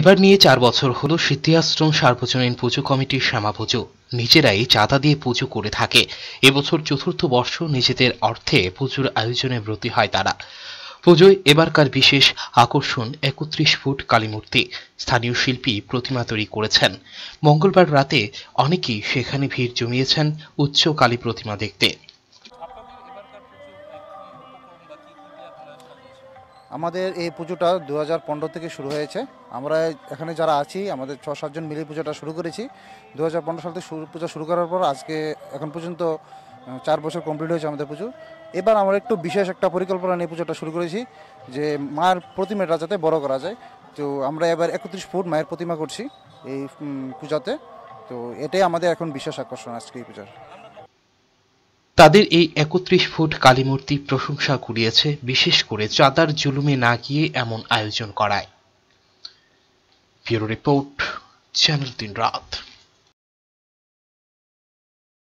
এবার নিয়ে চার বছর সিদ্ধি আশ্রম সার্বজনীন পুজো কমিটির শ্যামা পুজো নিজেরাই চাঁদা দিয়ে পুজো করে থাকে এবছর চতুর্থ বর্ষ নিজেদের অর্থে পুজোর আয়োজনে ব্রতী হয় তারা পুজোয় এবারকার বিশেষ আকর্ষণ একত্রিশ ফুট কালীমূর্তি স্থানীয় শিল্পী প্রতিমা তৈরি করেছেন মঙ্গলবার রাতে অনেকেই সেখানে ভিড় জমিয়েছেন উচ্চ কালী প্রতিমা দেখতে আমাদের এই পুজোটা দু হাজার থেকে শুরু হয়েছে আমরা এখানে যারা আছি আমাদের ছ সাতজন মিলে পুজোটা শুরু করেছি দু হাজার সাল থেকে শুরু পুজো শুরু করার পর আজকে এখন পর্যন্ত চার বছর কমপ্লিট হয়েছে আমাদের পুজো এবার আমরা একটু বিশেষ একটা পরিকল্পনা নিয়ে পুজোটা শুরু করেছি যে মায়ের প্রতিমাটা যাতে বড় করা যায় তো আমরা এবার একত্রিশ ফুট মায়ের প্রতিমা করছি এই পূজাতে তো এটাই আমাদের এখন বিশেষ আকর্ষণ আজকে এই পূজার তাদের এই একত্রিশ ফুট কালীমূর্তি প্রশংসা কুড়িয়েছে বিশেষ করে চাঁদার জুলুমে না গিয়ে এমন আয়োজন করায় ব্যুরো রিপোর্ট চ্যানেল তিন রাত